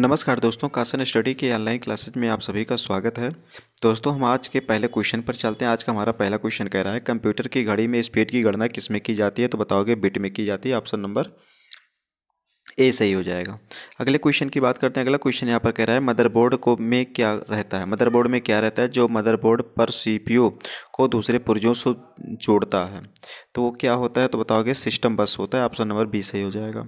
नमस्कार दोस्तों कासन स्टडी के ऑनलाइन क्लासेज में आप सभी का स्वागत है दोस्तों हम आज के पहले क्वेश्चन पर चलते हैं आज का हमारा पहला क्वेश्चन कह रहा है कंप्यूटर की घड़ी में स्पीड की गणना किस में की जाती है तो बताओगे बिट में की जाती है ऑप्शन नंबर ए सही हो जाएगा अगले क्वेश्चन की बात करते हैं अगला क्वेश्चन यहाँ पर कह रहा है मदरबोर्ड को में क्या रहता है मदरबोर्ड में क्या रहता है जो मदरबोर्ड पर सीपीयू को दूसरे पुर्जों से जोड़ता है तो वो क्या होता है तो बताओगे सिस्टम बस होता है ऑप्शन नंबर बी सही हो जाएगा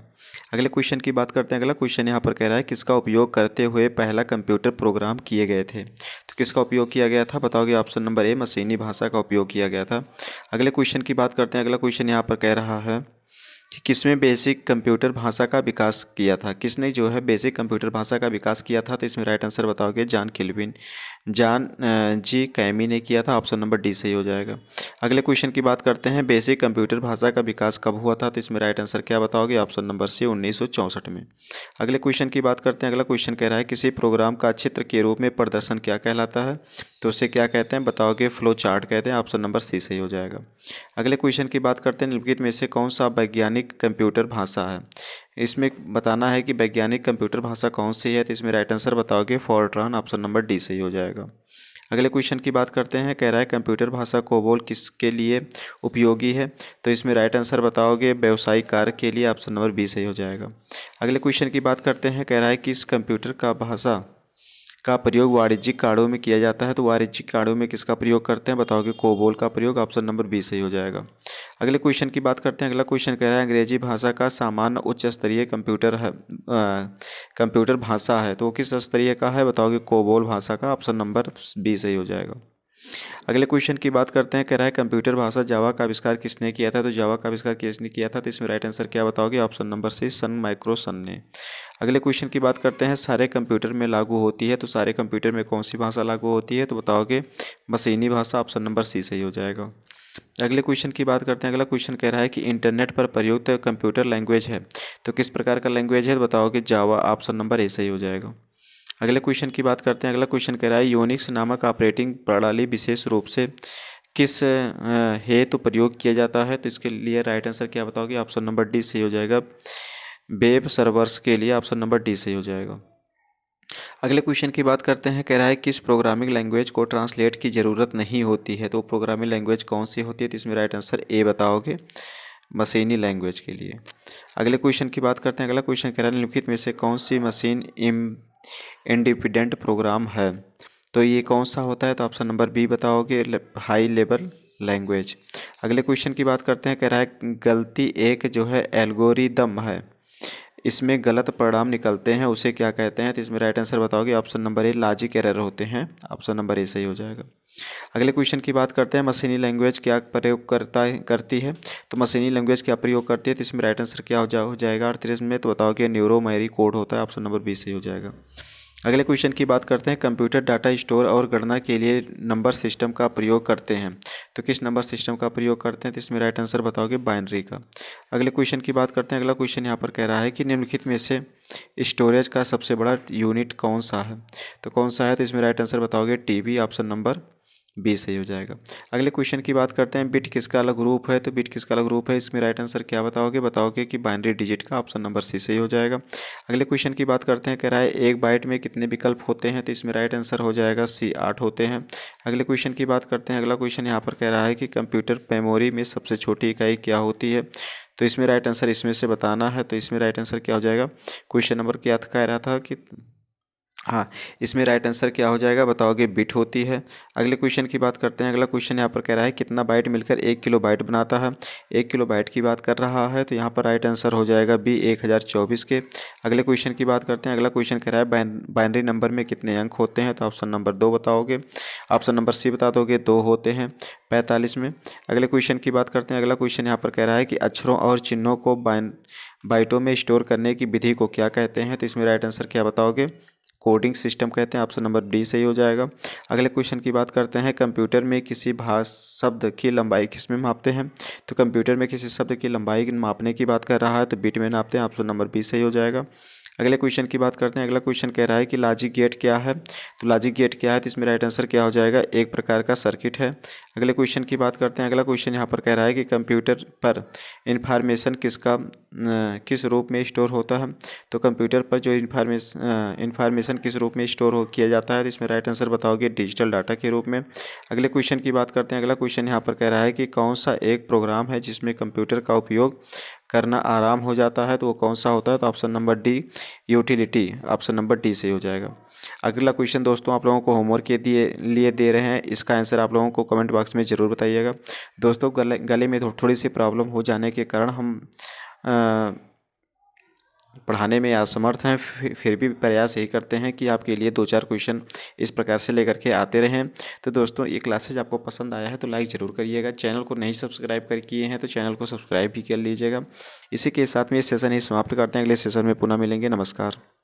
अगले क्वेश्चन की बात करते हैं अगला क्वेश्चन यहाँ पर कह रहा है किसका उपयोग करते हुए पहला कंप्यूटर प्रोग्राम किए गए थे तो किसका उपयोग किया गया था बताओगे ऑप्शन नंबर ए मशीनी भाषा का उपयोग किया गया था अगले क्वेश्चन की बात करते हैं अगला क्वेश्चन यहाँ पर कह रहा है कि किसमें बेसिक कंप्यूटर भाषा का विकास किया था किसने जो है बेसिक कंप्यूटर भाषा का विकास किया था तो इसमें राइट आंसर बताओगे जान किलविन जान जी कैमी ने किया था ऑप्शन नंबर डी सही हो जाएगा अगले क्वेश्चन की बात करते हैं बेसिक कंप्यूटर भाषा का विकास कब हुआ था तो इसमें राइट आंसर क्या बताओगे ऑप्शन नंबर सी उन्नीस में अगले क्वेश्चन की बात करते हैं अगला क्वेश्चन कह रहा है किसी प्रोग्राम का चित्र के रूप में प्रदर्शन क्या कहलाता है तो उसे क्या कहते हैं बताओगे फ्लो चार्ट कहते हैं ऑप्शन नंबर सी सही हो जाएगा अगले क्वेश्चन की बात करते हैं निम्नलिखित में से कौन सा वैज्ञानिक कंप्यूटर भाषा है इसमें बताना है कि वैज्ञानिक कंप्यूटर भाषा कौन सी है तो इसमें राइट आंसर बताओगे फॉरट्रॉन ऑप्शन नंबर डी सही हो जाएगा अगले क्वेश्चन की बात करते हैं कह रहा है कंप्यूटर भाषा कोबोल किसके लिए उपयोगी है तो इसमें राइट आंसर बताओगे व्यवसायिक कार्य के लिए ऑप्शन नंबर बी सही हो जाएगा अगले क्वेश्चन की बात करते हैं कह रहा है इस कंप्यूटर का भाषा का प्रयोग वाणिज्यिक कार्डों में किया जाता है तो वाणिज्यिक कार्डों में किसका प्रयोग करते हैं बताओगे कोबोल का प्रयोग ऑप्शन नंबर बी सही हो जाएगा अगले क्वेश्चन की बात करते हैं अगला क्वेश्चन कह रहा है अंग्रेजी भाषा का सामान्य उच्च स्तरीय कंप्यूटर है कंप्यूटर भाषा है तो किस स्तरीय का है बताओगे कोबोल भाषा का ऑप्शन नंबर बी सही हो जाएगा अगले क्वेश्चन की बात करते हैं कह रहा है कंप्यूटर भाषा जावा का आविष्कार किसने किया था तो जावा का आविष्कार किसने किया था तो इसमें राइट आंसर क्या बताओगे option number C Sun micro Sun ने अगले क्वेश्चन की बात करते हैं सारे कंप्यूटर में लागू होती है तो सारे कंप्यूटर में कौन सी भाषा लागू होती है तो बताओगे मशीनी भाषा ऑप्शन नंबर सी सही हो जाएगा अगले क्वेश्चन की बात करते हैं अगला क्वेश्चन कह रहा है कि इंटरनेट पर प्रयुक्त कंप्यूटर लैंग्वेज है तो किस प्रकार का लैंग्वेज है तो बताओगे जावा ऑप्शन नंबर ए सही हो जाएगा अगले क्वेश्चन की बात करते हैं अगला क्वेश्चन कह रहा है यूनिक्स नामक ऑपरेटिंग प्रणाली विशेष रूप से किस हेतु तो प्रयोग किया जाता है तो इसके लिए राइट आंसर क्या बताओगे ऑप्शन नंबर डी सही हो जाएगा वेब सर्वर्स के लिए ऑप्शन नंबर डी सही हो जाएगा अगले क्वेश्चन की बात करते हैं कह रहा है किस प्रोग्रामिंग लैंग्वेज को ट्रांसलेट की ज़रूरत नहीं होती है तो प्रोग्रामिंग लैंग्वेज कौन सी होती है तो इसमें राइट आंसर ए बताओगे मशीनी लैंग्वेज के लिए अगले क्वेश्चन की बात करते हैं अगला क्वेश्चन कह रहा है निम्नलिखित में से कौन सी मशीन इम इंडिपेंडेंट प्रोग्राम है तो ये कौन सा होता है तो ऑप्शन नंबर बी बताओगे हाई लेवल लैंग्वेज अगले क्वेश्चन की बात करते हैं कह रहा है गलती एक जो है एल्गोरिदम है इसमें गलत परिणाम निकलते हैं उसे क्या कहते हैं तो इसमें राइट आंसर बताओगे option number A logic error होते हैं ऑप्शन नंबर ए सही हो जाएगा अगले क्वेश्चन की बात करते हैं मशीनी लैंग्वेज क्या प्रयोग करता है करती है तो मशीनी लैंग्वेज क्या प्रयोग करती है तो इसमें राइट आंसर क्या हो, जाएगा अड़तीस में तो बताओगे न्यूरोमेरी कोड होता है ऑप्शन नंबर बी सही हो जाएगा अगले क्वेश्चन की बात करते हैं कंप्यूटर डाटा स्टोर और गणना के लिए नंबर सिस्टम का प्रयोग करते हैं तो किस नंबर सिस्टम का प्रयोग करते हैं तो इसमें राइट आंसर बताओगे बाइनरी का अगले क्वेश्चन की बात करते हैं अगला क्वेश्चन यहाँ पर कह रहा है कि निम्नलिखित में से स्टोरेज का सबसे बड़ा यूनिट कौन सा है तो कौन सा है तो इसमें राइट आंसर बताओगे टी ऑप्शन नंबर बी सही हो जाएगा अगले क्वेश्चन की बात करते हैं बिट किसका अलग रूप है तो बिट किसका अलग रूप है इसमें राइट आंसर क्या बताओगे बताओगे कि बाइनरी डिजिट का ऑप्शन नंबर सी सही हो जाएगा अगले क्वेश्चन की बात करते हैं कह रहा है एक बाइट में कितने विकल्प होते हैं तो इसमें राइट आंसर हो जाएगा सी आठ होते हैं अगले क्वेश्चन की बात करते हैं अगला क्वेश्चन यहाँ पर कह रहा है कि कंप्यूटर मेमोरी में सबसे छोटी इकाई क्या होती है तो इसमें राइट आंसर इसमें से बताना है तो इसमें राइट आंसर क्या हो जाएगा क्वेश्चन नंबर क्या कह रहा था कि हाँ इसमें राइट आंसर क्या हो जाएगा बताओगे बिट होती है अगले क्वेश्चन की बात करते हैं अगला क्वेश्चन यहाँ पर कह रहा है कितना बाइट मिलकर एक किलो बाइट बनाता है एक किलो बाइट की बात कर रहा है तो यहाँ पर राइट आंसर हो जाएगा बी एक हज़ार चौबीस के अगले क्वेश्चन की बात करते हैं अगला क्वेश्चन कह रहा है बाइनरी नंबर में कितने अंक होते हैं तो ऑप्शन नंबर दो बताओगे ऑप्शन नंबर सी बता दोगे दो होते हैं पैंतालीस में अगले क्वेश्चन की बात करते हैं अगला क्वेश्चन यहाँ पर कह रहा है कि अक्षरों और चिन्हों को बाइटों में स्टोर करने की विधि को क्या कहते हैं तो इसमें राइट आंसर क्या बताओगे कोडिंग सिस्टम कहते हैं ऑप्शन नंबर डी सही हो जाएगा अगले क्वेश्चन की बात करते हैं कंप्यूटर में किसी भाष शब्द की लंबाई किस में मापते हैं तो कंप्यूटर में किसी शब्द की लंबाई मापने की बात कर रहा है तो बीट में नापते हैं ऑप्शन नंबर बी सही हो जाएगा अगले क्वेश्चन की बात करते हैं अगला क्वेश्चन कह रहा है कि लॉजिक गेट क्या है तो लॉजिक गेट क्या है तो इसमें राइट आंसर क्या हो जाएगा एक प्रकार का सर्किट है अगले क्वेश्चन की बात करते हैं अगला क्वेश्चन यहाँ पर कह रहा है कि कंप्यूटर पर इंफॉर्मेशन किसका किस रूप में स्टोर होता है तो कंप्यूटर पर जो इन्फॉर्मेशन इन्फॉर्मेशन किस रूप में स्टोर हो किया जाता है तो इसमें राइट आंसर बताओगे डिजिटल डाटा के रूप में अगले क्वेश्चन की बात करते हैं अगला क्वेश्चन यहाँ पर कह रहा है कि कौन सा एक प्रोग्राम है जिसमें कंप्यूटर का उपयोग करना आराम हो जाता है तो वो कौन सा होता है तो option number D utility option number D से हो जाएगा अगला क्वेश्चन दोस्तों आप लोगों को होमवर्क के दिए लिए दे रहे हैं इसका आंसर आप लोगों को कमेंट बॉक्स में ज़रूर बताइएगा दोस्तों गले गले में थोड़ी सी प्रॉब्लम हो जाने के कारण हम आ, पढ़ाने में असमर्थ हैं फिर भी प्रयास यही करते हैं कि आपके लिए दो चार क्वेश्चन इस प्रकार से लेकर के आते रहें तो दोस्तों ये क्लासेज आपको पसंद आया है तो लाइक ज़रूर करिएगा चैनल को नहीं सब्सक्राइब कर किए हैं तो चैनल को सब्सक्राइब भी कर लीजिएगा इसी के साथ में ये सेशन ही समाप्त करते हैं अगले सेशन में पुनः मिलेंगे नमस्कार